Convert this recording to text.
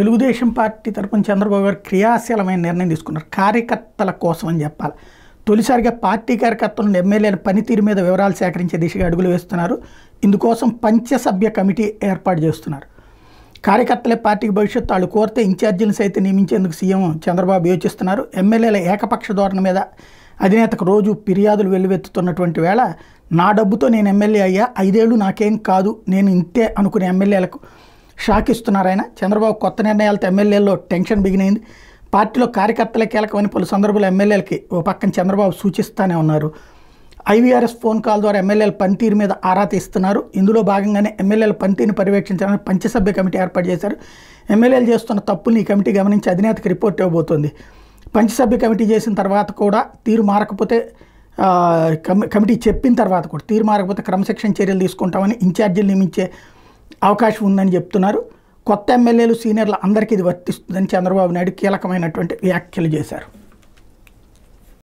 Telugu Desam party తరపున చంద్రబాబు గారు క్రియాశీలమైన నిర్ణయం తీసుకున్నారు కార్యకర్తల కోసం అని చెప్పాలి తొలిసారిగా పార్టీ కార్యకర్తలను ఎమ్మెల్యేల పనితీరు మీద వివరాలు సేకరించే దిశగా అడుగులు వేస్తున్నారు ఇందుకోసం పంచసభ్య కమిటీ ఏర్పాటు చేస్తున్నారు కార్యకర్తలే పార్టీకి భవిష్యత్తు వాళ్ళు కోరితే ఇన్ఛార్జీలను సైతం నియమించేందుకు సీఎం చంద్రబాబు యోచిస్తున్నారు ఎమ్మెల్యేల ఏకపక్ష ధోరణి మీద అధినేతకు రోజు ఫిర్యాదులు వెల్లువెత్తుతున్నటువంటి వేళ నా డబ్బుతో నేను ఎమ్మెల్యే అయ్యా ఐదేళ్ళు నాకేం కాదు నేను ఇంతే అనుకునే ఎమ్మెల్యేలకు షాక్ ఇస్తున్నారు ఆయన చంద్రబాబు కొత్త నిర్ణయాలతో ఎమ్మెల్యేల్లో టెన్షన్ బిగినైంది పార్టీలో కార్యకర్తలే కీలకమని పలు సందర్భంలో ఎమ్మెల్యేలకి ఓ పక్కన చంద్రబాబు సూచిస్తూనే ఉన్నారు ఐవీఆర్ఎస్ ఫోన్ కాల్ ద్వారా ఎమ్మెల్యేల పనితీరు మీద ఆరా తీస్తున్నారు ఇందులో భాగంగానే ఎమ్మెల్యేల పనితీరుని పర్యవేక్షించాలని పంచసభ్య కమిటీ ఏర్పాటు చేశారు ఎమ్మెల్యేలు చేస్తున్న తప్పుల్ని ఈ కమిటీ గమనించి అధినేతకి రిపోర్ట్ ఇవ్వబోతోంది పంచసభ్య కమిటీ చేసిన తర్వాత కూడా తీరు మారకపోతే కమిటీ చెప్పిన తర్వాత కూడా తీరు మారకపోతే క్రమశిక్షణ చర్యలు తీసుకుంటామని ఇన్ఛార్జీలు నియమించే అవకాశం ఉందని చెప్తున్నారు కొత్త ఎమ్మెల్యేలు సీనియర్లు అందరికీ ఇది వర్తిస్తుందని చంద్రబాబు నాయుడు కీలకమైనటువంటి వ్యాఖ్యలు చేశారు